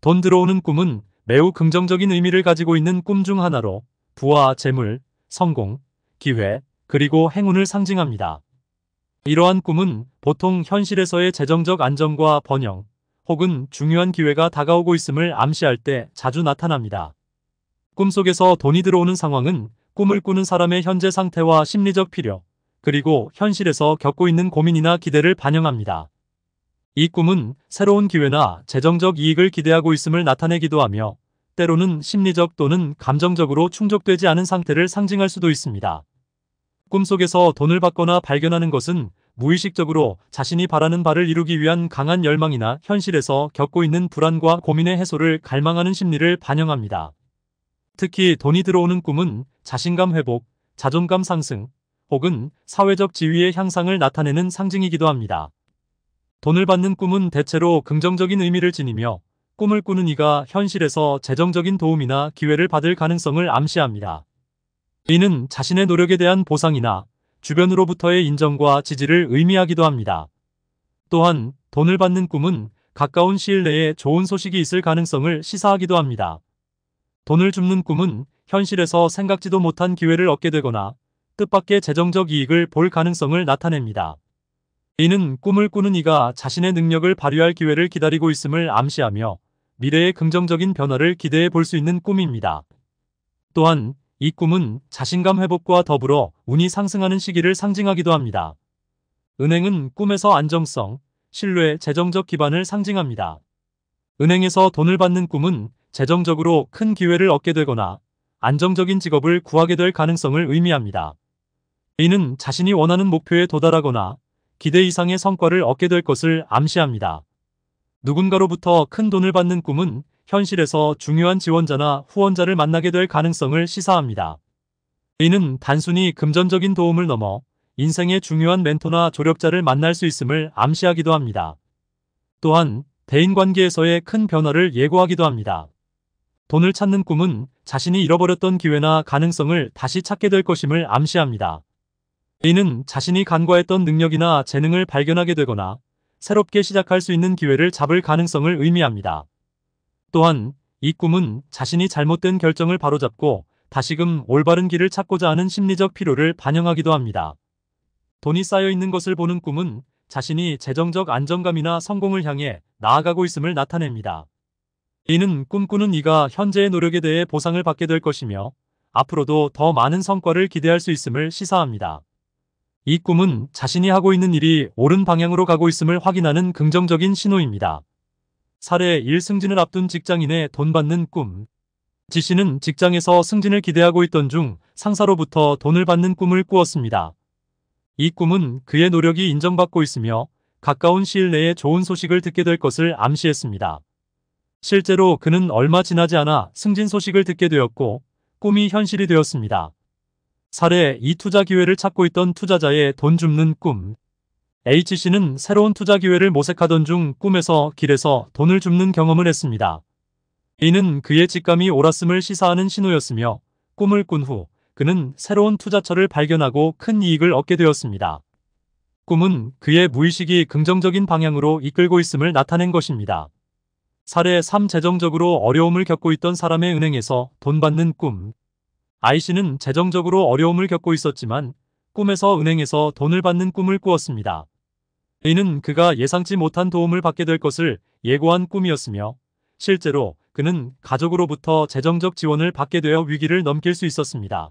돈 들어오는 꿈은 매우 긍정적인 의미를 가지고 있는 꿈 중 하나로 부와 재물, 성공, 기회, 그리고 행운을 상징합니다. 이러한 꿈은 보통 현실에서의 재정적 안정과 번영, 혹은 중요한 기회가 다가오고 있음을 암시할 때 자주 나타납니다. 꿈속에서 돈이 들어오는 상황은 꿈을 꾸는 사람의 현재 상태와 심리적 필요, 그리고 현실에서 겪고 있는 고민이나 기대를 반영합니다. 이 꿈은 새로운 기회나 재정적 이익을 기대하고 있음을 나타내기도 하며 때로는 심리적 또는 감정적으로 충족되지 않은 상태를 상징할 수도 있습니다. 꿈속에서 돈을 받거나 발견하는 것은 무의식적으로 자신이 바라는 바를 이루기 위한 강한 열망이나 현실에서 겪고 있는 불안과 고민의 해소를 갈망하는 심리를 반영합니다. 특히 돈이 들어오는 꿈은 자신감 회복, 자존감 상승, 혹은 사회적 지위의 향상을 나타내는 상징이기도 합니다. 돈을 받는 꿈은 대체로 긍정적인 의미를 지니며 꿈을 꾸는 이가 현실에서 재정적인 도움이나 기회를 받을 가능성을 암시합니다. 이는 자신의 노력에 대한 보상이나 주변으로부터의 인정과 지지를 의미하기도 합니다. 또한 돈을 받는 꿈은 가까운 시일 내에 좋은 소식이 있을 가능성을 시사하기도 합니다. 돈을 줍는 꿈은 현실에서 생각지도 못한 기회를 얻게 되거나 뜻밖의 재정적 이익을 볼 가능성을 나타냅니다. a 는 꿈을 꾸는 이가 자신의 능력을 발휘할 기회를 기다리고 있음을 암시하며 미래의 긍정적인 변화를 기대해 볼 수 있는 꿈입니다. 또한 이 꿈은 자신감 회복과 더불어 운이 상승하는 시기를 상징하기도 합니다. 은행은 꿈에서 안정성, 신뢰, 재정적 기반을 상징합니다. 은행에서 돈을 받는 꿈은 재정적으로 큰 기회를 얻게 되거나 안정적인 직업을 구하게 될 가능성을 의미합니다. a 는 자신이 원하는 목표에 도달하거나 기대 이상의 성과를 얻게 될 것을 암시합니다. 누군가로부터 큰 돈을 받는 꿈은 현실에서 중요한 지원자나 후원자를 만나게 될 가능성을 시사합니다. 이는 단순히 금전적인 도움을 넘어 인생의 중요한 멘토나 조력자를 만날 수 있음을 암시하기도 합니다. 또한 대인관계에서의 큰 변화를 예고하기도 합니다. 돈을 찾는 꿈은 자신이 잃어버렸던 기회나 가능성을 다시 찾게 될 것임을 암시합니다. 이는 자신이 간과했던 능력이나 재능을 발견하게 되거나 새롭게 시작할 수 있는 기회를 잡을 가능성을 의미합니다. 또한 이 꿈은 자신이 잘못된 결정을 바로잡고 다시금 올바른 길을 찾고자 하는 심리적 필요를 반영하기도 합니다. 돈이 쌓여있는 것을 보는 꿈은 자신이 재정적 안정감이나 성공을 향해 나아가고 있음을 나타냅니다. 이는 꿈꾸는 이가 현재의 노력에 대해 보상을 받게 될 것이며 앞으로도 더 많은 성과를 기대할 수 있음을 시사합니다. 이 꿈은 자신이 하고 있는 일이 옳은 방향으로 가고 있음을 확인하는 긍정적인 신호입니다. 사례 1 승진을 앞둔 직장인의 돈 받는 꿈 지씨는 직장에서 승진을 기대하고 있던 중 상사로부터 돈을 받는 꿈을 꾸었습니다. 이 꿈은 그의 노력이 인정받고 있으며 가까운 시일 내에 좋은 소식을 듣게 될 것을 암시했습니다. 실제로 그는 얼마 지나지 않아 승진 소식을 듣게 되었고 꿈이 현실이 되었습니다. 사례 이 투자 기회를 찾고 있던 투자자의 돈 줍는 꿈 H씨는 새로운 투자 기회를 모색하던 중 꿈에서 길에서 돈을 줍는 경험을 했습니다. 이는 그의 직감이 옳았음을 시사하는 신호였으며 꿈을 꾼 후 그는 새로운 투자처를 발견하고 큰 이익을 얻게 되었습니다. 꿈은 그의 무의식이 긍정적인 방향으로 이끌고 있음을 나타낸 것입니다. 사례 3 재정적으로 어려움을 겪고 있던 사람의 은행에서 돈 받는 꿈 아이씨는 재정적으로 어려움을 겪고 있었지만 꿈에서 은행에서 돈을 받는 꿈을 꾸었습니다. A는 그가 예상치 못한 도움을 받게 될 것을 예고한 꿈이었으며 실제로 그는 가족으로부터 재정적 지원을 받게 되어 위기를 넘길 수 있었습니다.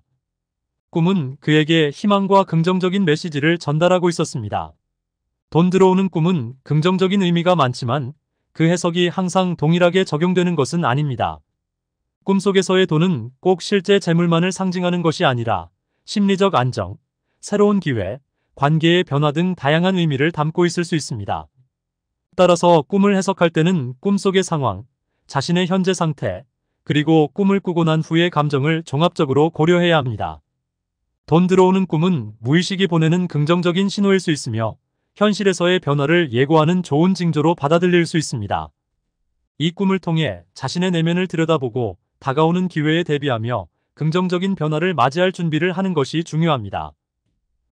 꿈은 그에게 희망과 긍정적인 메시지를 전달하고 있었습니다. 돈 들어오는 꿈은 긍정적인 의미가 많지만 그 해석이 항상 동일하게 적용되는 것은 아닙니다. 꿈속에서의 돈은 꼭 실제 재물만을 상징하는 것이 아니라 심리적 안정, 새로운 기회, 관계의 변화 등 다양한 의미를 담고 있을 수 있습니다. 따라서 꿈을 해석할 때는 꿈속의 상황, 자신의 현재 상태, 그리고 꿈을 꾸고 난 후의 감정을 종합적으로 고려해야 합니다. 돈 들어오는 꿈은 무의식이 보내는 긍정적인 신호일 수 있으며 현실에서의 변화를 예고하는 좋은 징조로 받아들일 수 있습니다. 이 꿈을 통해 자신의 내면을 들여다보고 다가오는 기회에 대비하며 긍정적인 변화를 맞이할 준비를 하는 것이 중요합니다.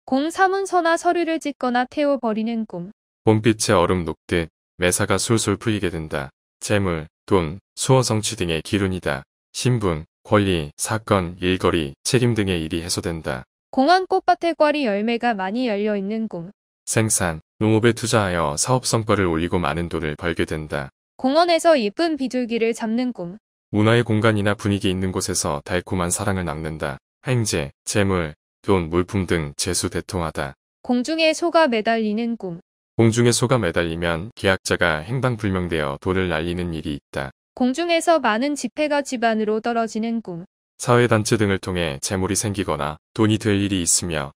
공사문서나 서류를 짓거나 태워버리는 꿈. 봄빛의 얼음 녹듯 매사가 술술 풀리게 된다. 재물, 돈, 수호 성취 등의 기운이다 신분, 권리, 사건, 일거리, 책임 등의 일이 해소된다. 공원 꽃밭에 꽈리 열매가 많이 열려있는 꿈. 생산, 농업에 투자하여 사업 성과를 올리고 많은 돈을 벌게 된다. 공원에서 예쁜 비둘기를 잡는 꿈. 문화의 공간이나 분위기 있는 곳에서 달콤한 사랑을 낚는다. 행제, 재물, 돈, 물품 등 재수 대통하다. 공중에 소가 매달리는 꿈. 공중에 소가 매달리면 계약자가 행방불명되어 돌을 날리는 일이 있다. 공중에서 많은 지폐가 집안으로 떨어지는 꿈. 사회단체 등을 통해 재물이 생기거나 돈이 될 일이 있으며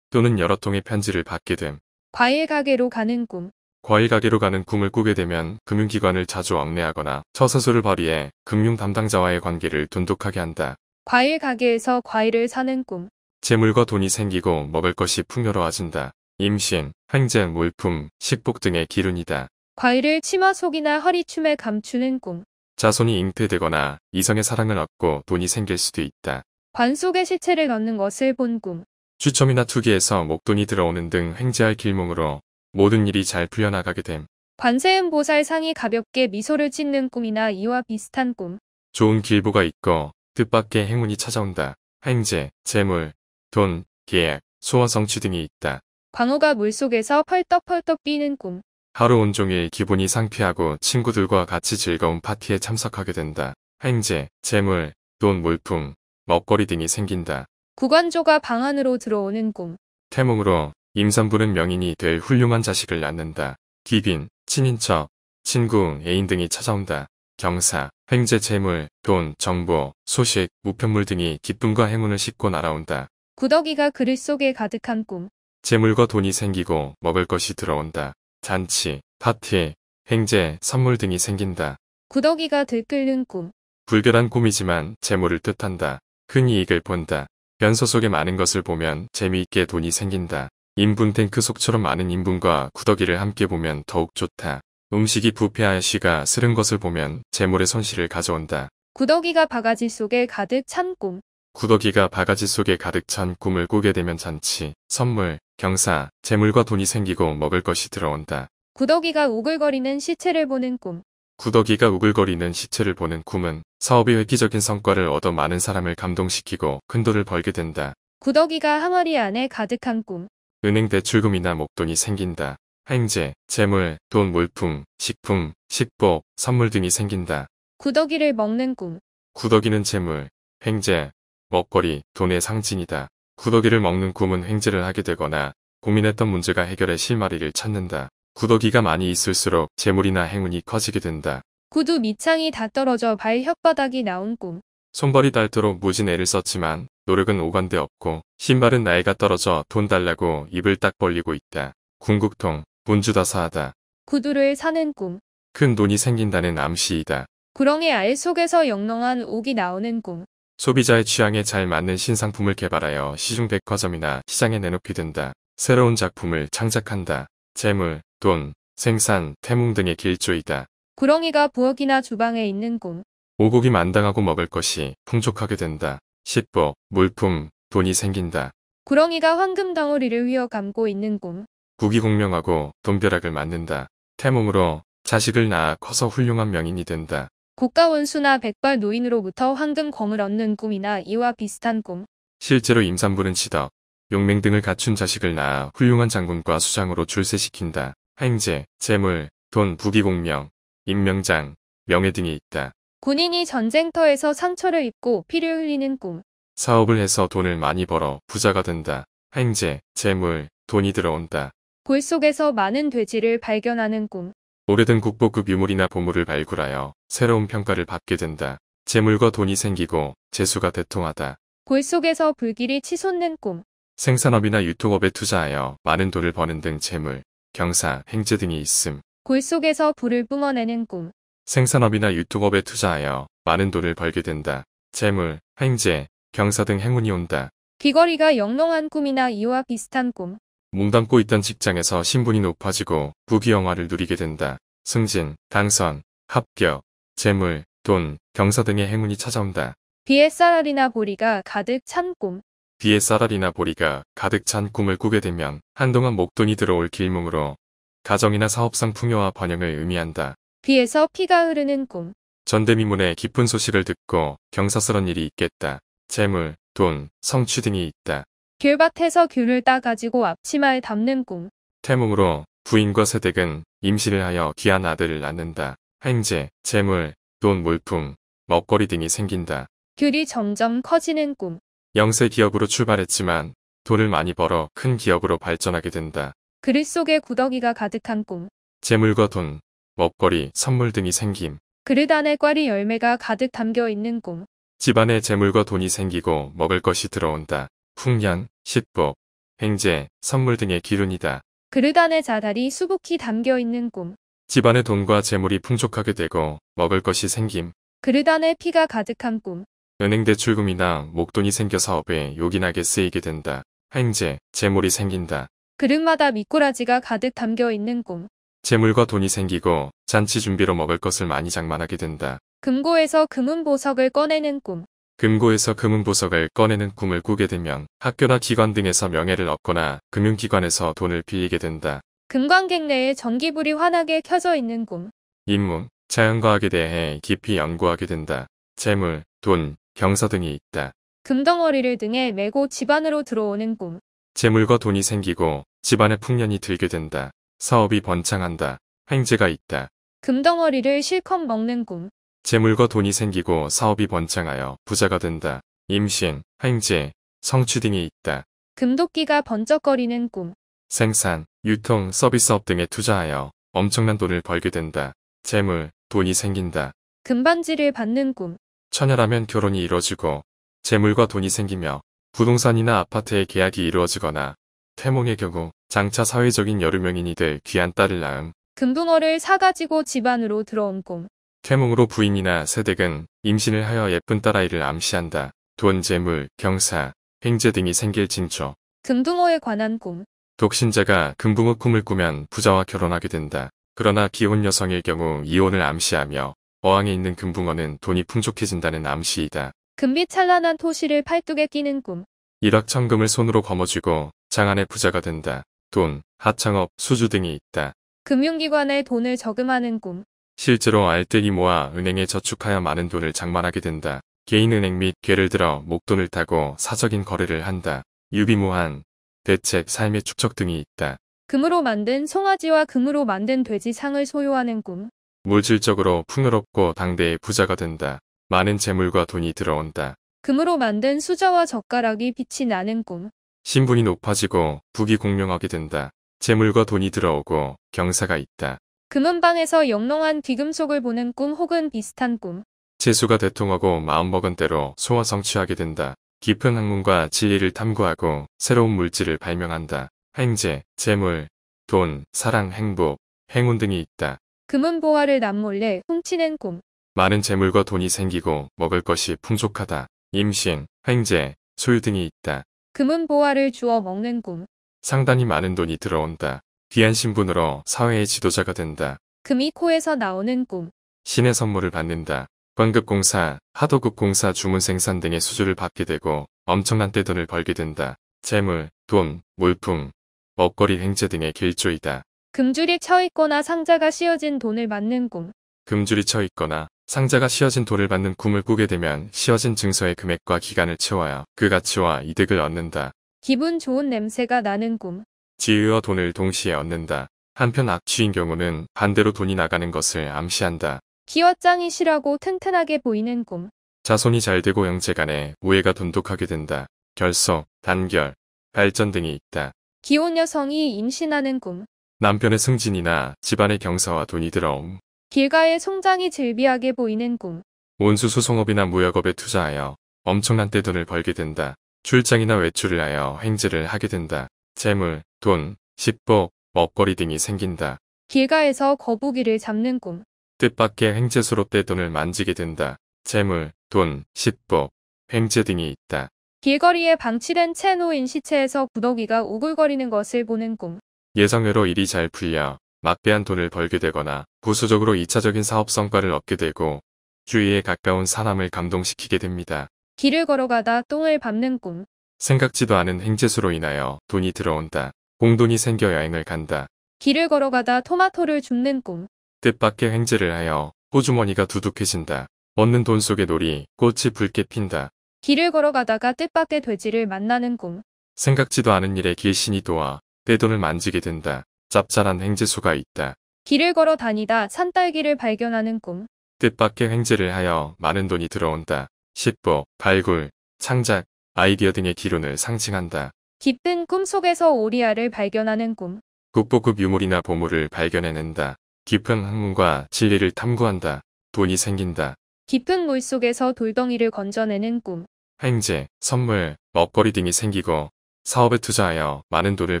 또는 여러 통의 편지를 받게 됨. 과일 가게로 가는 꿈. 과일 가게로 가는 꿈을 꾸게 되면 금융기관을 자주 왕래하거나 처선수를 발휘해 금융 담당자와의 관계를 돈독하게 한다. 과일 가게에서 과일을 사는 꿈. 재물과 돈이 생기고 먹을 것이 풍요로워진다. 임신, 행진, 물품, 식복 등의 기운이다 과일을 치마 속이나 허리춤에 감추는 꿈. 자손이 잉태되거나 이성의 사랑을 얻고 돈이 생길 수도 있다. 관 속에 시체를 넣는 것을 본 꿈. 추첨이나 투기에서 목돈이 들어오는 등 횡재할 길몽으로 모든 일이 잘 풀려나가게 됨. 관세음 보살 상이 가볍게 미소를 짓는 꿈이나 이와 비슷한 꿈. 좋은 길보가 있고 뜻밖의 행운이 찾아온다. 행제, 재물, 돈, 계약, 소원 성취 등이 있다. 광호가 물속에서 펄떡펄떡 뛰는 꿈. 하루 온종일 기분이 상쾌하고 친구들과 같이 즐거운 파티에 참석하게 된다. 행제, 재물, 돈, 물품, 먹거리 등이 생긴다. 구관조가 방 안으로 들어오는 꿈. 태몽으로 임산부는 명인이 될 훌륭한 자식을 낳는다. 기빈 친인척, 친구, 애인 등이 찾아온다. 경사, 횡재 재물, 돈, 정보, 소식, 우편물 등이 기쁨과 행운을 싣고 날아온다. 구더기가 그릇 속에 가득한 꿈. 재물과 돈이 생기고 먹을 것이 들어온다. 잔치, 파티, 횡재, 선물 등이 생긴다. 구더기가 들끓는 꿈. 불결한 꿈이지만 재물을 뜻한다. 큰 이익을 본다. 변소 속에 많은 것을 보면 재미있게 돈이 생긴다. 인분 탱크 속처럼 많은 인분과 구더기를 함께 보면 더욱 좋다. 음식이 부패하여 씨가 쓰는 것을 보면 재물의 손실을 가져온다. 구더기가 바가지 속에 가득 찬 꿈. 구더기가 바가지 속에 가득 찬 꿈을 꾸게 되면 잔치, 선물, 경사, 재물과 돈이 생기고 먹을 것이 들어온다. 구더기가 우글거리는 시체를 보는 꿈. 구더기가 우글거리는 시체를 보는 꿈은 사업의 획기적인 성과를 얻어 많은 사람을 감동시키고 큰 돈을 벌게 된다. 구더기가 항아리 안에 가득한 꿈. 은행 대출금이나 목돈이 생긴다. 행재 재물, 돈 물품, 식품, 식복, 선물 등이 생긴다. 구더기를 먹는 꿈. 구더기는 재물, 행재 먹거리, 돈의 상징이다. 구더기를 먹는 꿈은 행재를 하게 되거나 고민했던 문제가 해결해 실마리를 찾는다. 구더기가 많이 있을수록 재물이나 행운이 커지게 된다. 구두 밑창이 다 떨어져 발 혓바닥이 나온 꿈. 손발이 닳도록 무진 애를 썼지만 노력은 오건데 없고 신발은 나이가 떨어져 돈 달라고 입을 딱 벌리고 있다. 궁극통, 문주다사하다. 구두를 사는 꿈. 큰 돈이 생긴다는 암시이다. 구렁이 알 속에서 영롱한 옥이 나오는 꿈. 소비자의 취향에 잘 맞는 신상품을 개발하여 시중 백화점이나 시장에 내놓게된다 새로운 작품을 창작한다. 재물, 돈, 생산, 태몽 등의 길조이다. 구렁이가 부엌이나 주방에 있는 꿈. 오곡이 만당하고 먹을 것이 풍족하게 된다. 식보, 물품, 돈이 생긴다. 구렁이가 황금 덩어리를 휘어 감고 있는 꿈. 국이 공명하고 돈벼락을 맞는다. 태몽으로 자식을 낳아 커서 훌륭한 명인이 된다. 국가 원수나 백발 노인으로부터 황금 검을 얻는 꿈이나 이와 비슷한 꿈. 실제로 임산부는 치덕, 용맹 등을 갖춘 자식을 낳아 훌륭한 장군과 수장으로 출세시킨다. 행제, 재물, 돈, 부귀공명, 임명장, 명예 등이 있다. 군인이 전쟁터에서 상처를 입고 피를 흘리는 꿈. 사업을 해서 돈을 많이 벌어 부자가 된다. 행제, 재물, 돈이 들어온다. 골 속에서 많은 돼지를 발견하는 꿈. 오래된 국보급 유물이나 보물을 발굴하여 새로운 평가를 받게 된다. 재물과 돈이 생기고 재수가 대통하다. 골 속에서 불길이 치솟는 꿈. 생산업이나 유통업에 투자하여 많은 돈을 버는 등 재물, 경사, 행제 등이 있음. 골 속에서 불을 뿜어내는 꿈. 생산업이나 유통업에 투자하여 많은 돈을 벌게 된다. 재물, 행재 경사 등 행운이 온다. 귀걸이가 영롱한 꿈이나 이와 비슷한 꿈. 몸담고 있던 직장에서 신분이 높아지고 부귀영화를 누리게 된다. 승진, 당선, 합격, 재물, 돈, 경사 등의 행운이 찾아온다. 비에 쌀알이나 보리가 가득 찬 꿈. 비에 쌀알이나 보리가 가득 찬 꿈을 꾸게 되면 한동안 목돈이 들어올 길몽으로 가정이나 사업상 풍요와 번영을 의미한다. 귀에서 피가 흐르는 꿈. 전대미문의 깊은 소식을 듣고 경사스런 일이 있겠다. 재물, 돈, 성취 등이 있다. 귤밭에서 귤을 따 가지고 앞치마에 담는 꿈. 태몽으로 부인과 새댁은 임신을 하여 귀한 아들을 낳는다. 행제, 재물, 돈, 물품, 먹거리 등이 생긴다. 귤이 점점 커지는 꿈. 영세 기업으로 출발했지만 돈을 많이 벌어 큰 기업으로 발전하게 된다. 그릇 속에 구더기가 가득한 꿈. 재물과 돈, 먹거리, 선물 등이 생김. 그릇 안에 꽈리 열매가 가득 담겨 있는 꿈. 집안에 재물과 돈이 생기고 먹을 것이 들어온다. 풍년, 식복, 행제, 선물 등의 기운이다. 그릇 안에 자달이 수북히 담겨 있는 꿈. 집안에 돈과 재물이 풍족하게 되고 먹을 것이 생김. 그릇 안에 피가 가득한 꿈. 은행 대출금이나 목돈이 생겨 사업에 요긴하게 쓰이게 된다. 행제, 재물이 생긴다. 그릇마다 미꾸라지가 가득 담겨 있는 꿈. 재물과 돈이 생기고 잔치 준비로 먹을 것을 많이 장만하게 된다. 금고에서 금은 보석을 꺼내는 꿈. 금고에서 금은 보석을 꺼내는 꿈을 꾸게 되면 학교나 기관 등에서 명예를 얻거나 금융기관에서 돈을 빌리게 된다. 금관객 내에 전기불이 환하게 켜져 있는 꿈. 인문, 자연과학에 대해 깊이 연구하게 된다. 재물, 돈, 경사 등이 있다. 금덩어리를 등에 메고 집안으로 들어오는 꿈. 재물과 돈이 생기고 집안에 풍년이 들게 된다. 사업이 번창한다. 횡재가 있다. 금덩어리를 실컷 먹는 꿈. 재물과 돈이 생기고 사업이 번창하여 부자가 된다. 임신, 횡재, 성취 등이 있다. 금도끼가 번쩍거리는 꿈. 생산, 유통, 서비스업 등에 투자하여 엄청난 돈을 벌게 된다. 재물, 돈이 생긴다. 금반지를 받는 꿈. 처녀라면 결혼이 이루어지고 재물과 돈이 생기며 부동산이나 아파트의 계약이 이루어지거나 태몽의 경우 장차 사회적인 여름명인이 될 귀한 딸을 낳음. 금붕어를 사가지고 집안으로 들어온 꿈. 태몽으로 부인이나 새댁은 임신을 하여 예쁜 딸아이를 암시한다. 돈, 재물, 경사, 횡재 등이 생길 징조. 금붕어에 관한 꿈. 독신자가 금붕어 꿈을 꾸면 부자와 결혼하게 된다. 그러나 기혼여성일 경우 이혼을 암시하며 어항에 있는 금붕어는 돈이 풍족해진다는 암시이다. 금빛 찬란한 토시를 팔뚝에 끼는 꿈. 일확천금을 손으로 거머쥐고 장안의 부자가 된다. 돈, 하창업, 수주 등이 있다. 금융기관에 돈을 저금하는 꿈. 실제로 알뜰히 모아 은행에 저축하여 많은 돈을 장만하게 된다. 개인은행 및 괴를 들어 목돈을 타고 사적인 거래를 한다. 유비무한, 대책, 삶의 축적 등이 있다. 금으로 만든 송아지와 금으로 만든 돼지 상을 소유하는 꿈. 물질적으로 풍요롭고 당대의 부자가 된다. 많은 재물과 돈이 들어온다. 금으로 만든 수저와 젓가락이 빛이 나는 꿈. 신분이 높아지고 북이 공명하게 된다. 재물과 돈이 들어오고 경사가 있다. 금은방에서 영롱한 귀금속을 보는 꿈 혹은 비슷한 꿈. 재수가 대통하고 마음먹은 대로 소화 성취하게 된다. 깊은 학문과 진리를 탐구하고 새로운 물질을 발명한다. 행제, 재물, 돈, 사랑, 행복, 행운 등이 있다. 금은 보화를 남몰래 훔치는 꿈. 많은 재물과 돈이 생기고 먹을 것이 풍족하다. 임신, 횡재, 소유 등이 있다. 금은 보화를 주워 먹는 꿈. 상당히 많은 돈이 들어온다. 귀한 신분으로 사회의 지도자가 된다. 금이 코에서 나오는 꿈. 신의 선물을 받는다. 관급공사, 하도급공사 주문 생산 등의 수주를 받게 되고 엄청난 떼돈을 벌게 된다. 재물, 돈, 물품, 먹거리 횡재 등의 길조이다. 금줄이 쳐있거나 상자가 씌어진 돈을 받는 꿈. 금줄이 쳐있거나 상자가 씌어진 돌을 받는 꿈을 꾸게 되면 씌어진 증서의 금액과 기간을 채워야 그 가치와 이득을 얻는다. 기분 좋은 냄새가 나는 꿈. 지으어 돈을 동시에 얻는다. 한편 악취인 경우는 반대로 돈이 나가는 것을 암시한다. 기어장이 실하고 튼튼하게 보이는 꿈. 자손이 잘 되고 형제 간에 우애가 돈독하게 된다. 결석, 단결, 발전 등이 있다. 기혼 여성이 임신하는 꿈. 남편의 승진이나 집안의 경사와 돈이 들어옴. 길가에 송장이 즐비하게 보이는 꿈. 온수수 송업이나 무역업에 투자하여 엄청난 떼돈을 벌게 된다. 출장이나 외출을 하여 행진를 하게 된다. 재물, 돈, 식복, 먹거리 등이 생긴다. 길가에서 거북이를 잡는 꿈. 뜻밖의 행재수로 떼돈을 만지게 된다. 재물, 돈, 식복, 횡재 등이 있다. 길거리에 방치된 채 놓인 시체에서 구더기가 우글거리는 것을 보는 꿈. 예상외로 일이 잘 풀려 막대한 돈을 벌게 되거나 부수적으로 2차적인 사업 성과를 얻게 되고 주위에 가까운 사람을 감동시키게 됩니다. 길을 걸어가다 똥을 밟는 꿈. 생각지도 않은 행재수로 인하여 돈이 들어온다. 공돈이 생겨 여행을 간다. 길을 걸어가다 토마토를 줍는 꿈. 뜻밖의 횡재를 하여 호주머니가 두둑해진다. 얻는 돈속에 놀이, 꽃이 붉게 핀다. 길을 걸어가다가 뜻밖의 돼지를 만나는 꿈. 생각지도 않은 일에 길신이 도와 떼 돈을 만지게 된다. 짭짤한 행지수가 있다. 길을 걸어 다니다 산딸기를 발견하는 꿈. 뜻밖의 행지를 하여 많은 돈이 들어온다. 십보, 발굴, 창작, 아이디어 등의 기론을 상징한다. 깊은 꿈속에서 오리아를 발견하는 꿈. 국보급 유물이나 보물을 발견해낸다. 깊은 학문과 진리를 탐구한다. 돈이 생긴다. 깊은 물속에서 돌덩이를 건져내는 꿈. 행재 선물, 먹거리 등이 생기고 사업에 투자하여 많은 돈을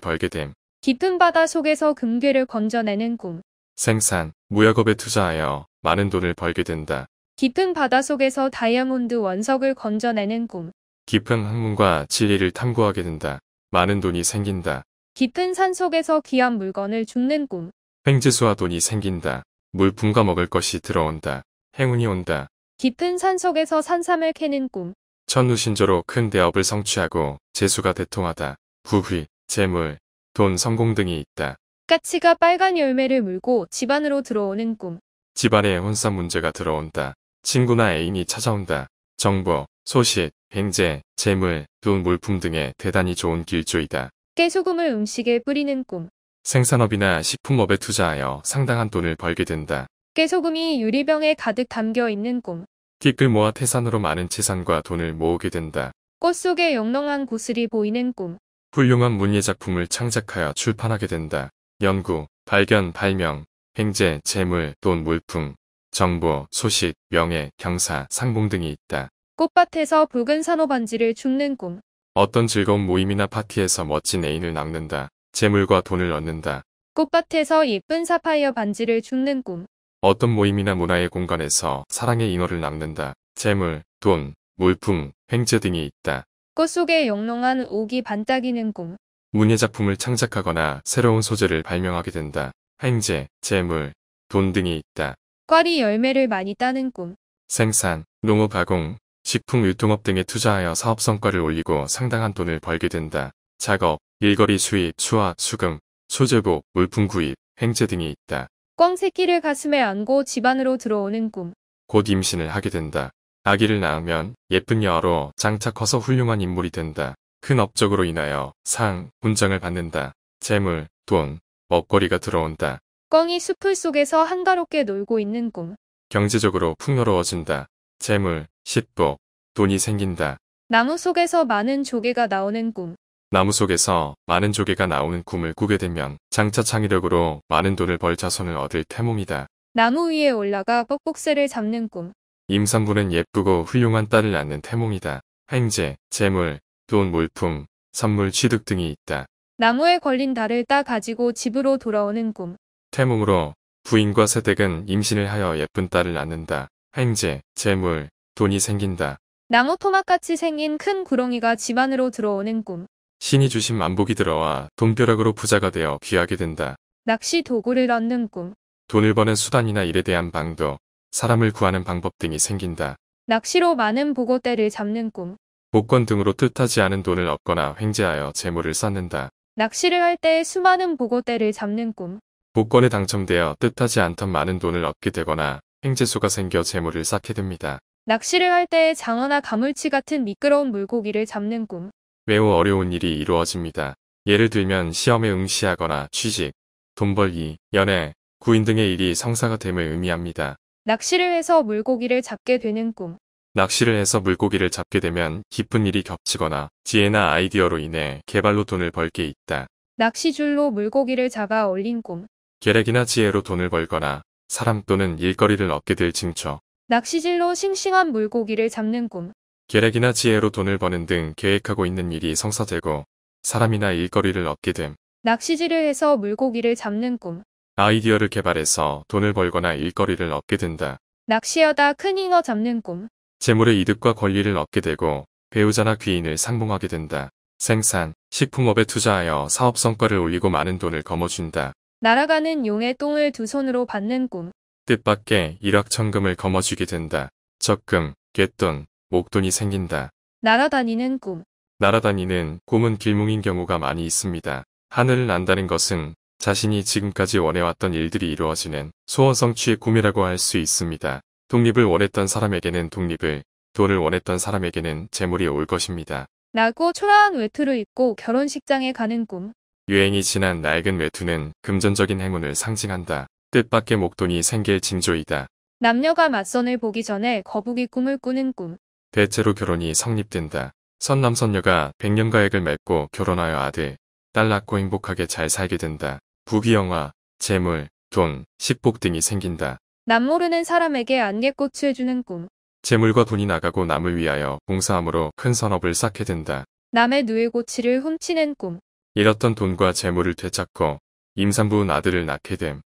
벌게 됨. 깊은 바다 속에서 금괴를 건져내는 꿈. 생산, 무역업에 투자하여 많은 돈을 벌게 된다. 깊은 바다 속에서 다이아몬드 원석을 건져내는 꿈. 깊은 학문과 진리를 탐구하게 된다. 많은 돈이 생긴다. 깊은 산 속에서 귀한 물건을 죽는 꿈. 횡재수와 돈이 생긴다. 물품과 먹을 것이 들어온다. 행운이 온다. 깊은 산 속에서 산삼을 캐는 꿈. 천우신조로 큰 대업을 성취하고 재수가 대통하다. 부귀, 재물, 돈, 성공 등이 있다. 까치가 빨간 열매를 물고 집안으로 들어오는 꿈. 집안에 혼사 문제가 들어온다. 친구나 애인이 찾아온다. 정보, 소식, 횡재, 재물, 돈, 물품 등에 대단히 좋은 길조이다. 깨소금을 음식에 뿌리는 꿈. 생산업이나 식품업에 투자하여 상당한 돈을 벌게 된다. 깨소금이 유리병에 가득 담겨 있는 꿈. 띠끌 모아 태산으로 많은 재산과 돈을 모으게 된다. 꽃 속에 영롱한 구슬이 보이는 꿈. 훌륭한 문예 작품을 창작하여 출판하게 된다. 연구, 발견, 발명, 행제, 재물, 돈, 물품, 정보, 소식, 명예, 경사, 상봉 등이 있다. 꽃밭에서 붉은 산호반지를 죽는 꿈. 어떤 즐거운 모임이나 파티에서 멋진 애인을 낚는다. 재물과 돈을 얻는다. 꽃밭에서 예쁜 사파이어 반지를 죽는 꿈. 어떤 모임이나 문화의 공간에서 사랑의 인어를 낚는다. 재물, 돈, 물품, 횡재 등이 있다. 꽃 속에 영롱한 옥이 반짝이는 꿈. 문예 작품을 창작하거나 새로운 소재를 발명하게 된다. 행제, 재물, 돈 등이 있다. 꽈리 열매를 많이 따는 꿈. 생산, 농업 가공, 식품 유통업 등에 투자하여 사업 성과를 올리고 상당한 돈을 벌게 된다. 작업, 일거리 수입, 수화, 수금, 소재보, 물품 구입, 행제 등이 있다. 꽝 새끼를 가슴에 안고 집안으로 들어오는 꿈. 곧 임신을 하게 된다. 아기를 낳으면 예쁜 여아로 장차 커서 훌륭한 인물이 된다. 큰 업적으로 인하여 상, 훈장을 받는다. 재물, 돈, 먹거리가 들어온다. 꿩이 숲을 속에서 한가롭게 놀고 있는 꿈. 경제적으로 풍요로워진다. 재물, 식복, 돈이 생긴다. 나무 속에서 많은 조개가 나오는 꿈. 나무 속에서 많은 조개가 나오는 꿈을 꾸게 되면 장차 창의력으로 많은 돈을 벌 자손을 얻을 태몽이다. 나무 위에 올라가 뻑뻑새를 잡는 꿈. 임산부는 예쁘고 훌륭한 딸을 낳는 태몽이다. 횡재, 재물, 돈 물품, 선물 취득 등이 있다. 나무에 걸린 달을 따 가지고 집으로 돌아오는 꿈. 태몽으로 부인과 세댁은 임신을 하여 예쁜 딸을 낳는다. 횡재, 재물, 돈이 생긴다. 나무 토막같이 생긴 큰 구렁이가 집안으로 들어오는 꿈. 신이 주신 만복이 들어와 돈벼락으로 부자가 되어 귀하게 된다. 낚시 도구를 얻는 꿈. 돈을 버는 수단이나 일에 대한 방도, 사람을 구하는 방법 등이 생긴다. 낚시로 많은 보고대를 잡는 꿈. 복권 등으로 뜻하지 않은 돈을 얻거나 횡재하여 재물을 쌓는다. 낚시를 할 때 수많은 보고대를 잡는 꿈. 복권에 당첨되어 뜻하지 않던 많은 돈을 얻게 되거나 횡재수가 생겨 재물을 쌓게 됩니다. 낚시를 할 때 장어나 가물치 같은 미끄러운 물고기를 잡는 꿈. 매우 어려운 일이 이루어집니다. 예를 들면 시험에 응시하거나 취직, 돈 벌기, 연애, 구인 등의 일이 성사가 됨을 의미합니다. 낚시를 해서 물고기를 잡게 되는 꿈. 낚시를 해서 물고기를 잡게 되면 깊은 일이 겹치거나 지혜나 아이디어로 인해 개발로 돈을 벌게 있다. 낚시줄로 물고기를 잡아 올린 꿈. 계략이나 지혜로 돈을 벌거나 사람 또는 일거리를 얻게 될징초 낚시질로 싱싱한 물고기를 잡는 꿈. 계략이나 지혜로 돈을 버는 등 계획하고 있는 일이 성사되고 사람이나 일거리를 얻게 됨. 낚시질을 해서 물고기를 잡는 꿈. 아이디어를 개발해서 돈을 벌거나 일거리를 얻게 된다. 낚시하다 큰 잉어 잡는 꿈. 재물의 이득과 권리를 얻게 되고 배우자나 귀인을 상봉하게 된다. 생산, 식품업에 투자하여 사업 성과를 올리고 많은 돈을 거머쥔다. 날아가는 용의 똥을 두 손으로 받는 꿈. 뜻밖의 일확천금을 거머쥐게 된다. 적금, 갯돈, 목돈이 생긴다. 날아다니는 꿈. 날아다니는 꿈은 길몽인 경우가 많이 있습니다. 하늘을 난다는 것은 자신이 지금까지 원해왔던 일들이 이루어지는 소원성취의 꿈이라고 할 수 있습니다. 독립을 원했던 사람에게는 독립을, 돈을 원했던 사람에게는 재물이 올 것입니다. 라고 초라한 외투를 입고 결혼식장에 가는 꿈. 유행이 지난 낡은 외투는 금전적인 행운을 상징한다. 뜻밖의 목돈이 생길 징조이다. 남녀가 맞선을 보기 전에 거북이 꿈을 꾸는 꿈. 대체로 결혼이 성립된다. 선남선녀가 백년가액을 맺고 결혼하여 아들, 딸 낳고 행복하게 잘 살게 된다. 부귀영화, 재물, 돈, 식복 등이 생긴다. 남 모르는 사람에게 안개꽃을 주는 꿈. 재물과 돈이 나가고 남을 위하여 봉사함으로 큰 선업을 쌓게 된다. 남의 누일 고치를 훔치는 꿈. 잃었던 돈과 재물을 되찾고 임산부 아들을 낳게 됨.